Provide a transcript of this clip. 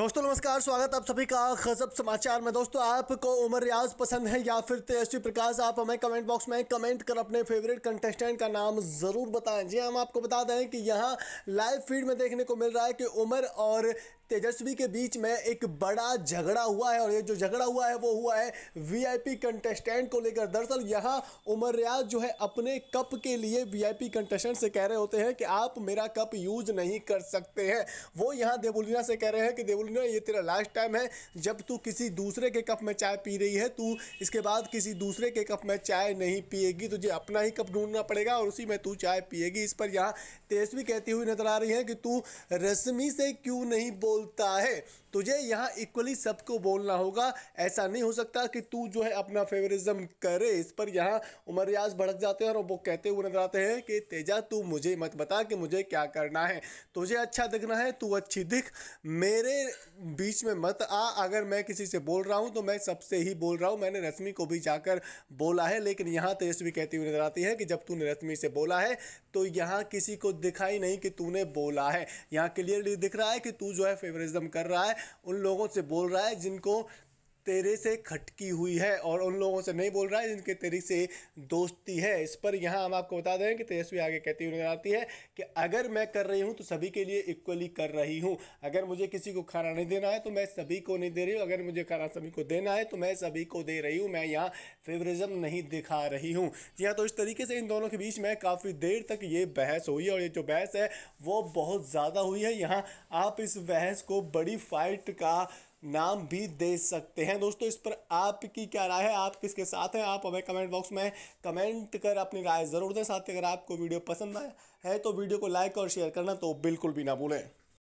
दोस्तों नमस्कार स्वागत आप सभी का खजब समाचार में दोस्तों आपको उमर रियाज पसंद है या फिर तेजस्वी प्रकाश आप हमें कमेंट बॉक्स में कमेंट कर अपने फेवरेट कंटेस्टेंट का नाम ज़रूर बताएं जी हम आपको बता दें कि यहाँ लाइव फीड में देखने को मिल रहा है कि उमर और तेजस्वी के बीच में एक बड़ा झगड़ा हुआ है और ये जो झगड़ा हुआ है वो हुआ है वीआईपी कंटेस्टेंट को लेकर दरअसल यहाँ उमर रियाज जो है अपने कप के लिए वीआईपी कंटेस्टेंट से कह रहे होते हैं कि आप मेरा कप यूज नहीं कर सकते हैं वो यहाँ देवुलना से कह रहे हैं कि देवुलना ये तेरा लास्ट टाइम है जब तू किसी दूसरे के कप में चाय पी रही है तू इसके बाद किसी दूसरे के कप में चाय नहीं पिएगी तुझे अपना ही कप ढूंढना पड़ेगा और उसी में तू चाय पिएगी इस पर यहाँ तेजस्वी कहती हुई नजर आ रही है कि तू रश्मि से क्यों नहीं बोल बोलता है तुझे यहाँ इक्वली सबको बोलना होगा ऐसा नहीं हो सकता कि तू जो है अपना फेवरिज्म करे इस पर यहाँ उमर रियाज भड़क जाते हैं और वो कहते हुए नजर आते हैं कि तेजा तू मुझे मत बता कि मुझे क्या करना है तुझे अच्छा दिखना है तू अच्छी दिख मेरे बीच में मत आ अगर मैं किसी से बोल रहा हूँ तो मैं सबसे ही बोल रहा हूँ मैंने रश्मि को भी जाकर बोला है लेकिन यहाँ तेजस्वी कहती हुई नजर आती है कि जब तूने रश्मि से बोला है तो यहाँ किसी को दिखाई नहीं कि तूने बोला है यहाँ क्लियरली दिख रहा है कि तू जो है फेवरिज्म कर रहा है उन लोगों से बोल रहा है जिनको तेरे से खटकी हुई है और उन लोगों से नहीं बोल रहा है जिनके तेरे से दोस्ती है इस पर यहाँ हम आपको बता दें कि तेजस्वी आगे कहती हुई नजर आती है कि अगर मैं कर रही हूँ तो सभी के लिए इक्वली कर रही हूँ अगर मुझे किसी को खाना नहीं देना है तो मैं सभी को नहीं दे रही हूँ अगर मुझे खाना सभी को देना है तो मैं सभी को दे रही हूँ मैं यहाँ फेवरिज्म नहीं दिखा रही हूँ जी हाँ तो इस तरीके से इन दोनों के बीच में काफ़ी देर तक ये बहस हुई और ये जो बहस है वो बहुत ज़्यादा हुई है यहाँ आप इस बहस को बड़ी फाइट का नाम भी दे सकते हैं दोस्तों इस पर आपकी क्या राय है आप किसके साथ हैं आप हमें कमेंट बॉक्स में कमेंट कर अपनी राय ज़रूर दें साथ ही अगर आपको वीडियो पसंद आया है तो वीडियो को लाइक और शेयर करना तो बिल्कुल भी ना भूलें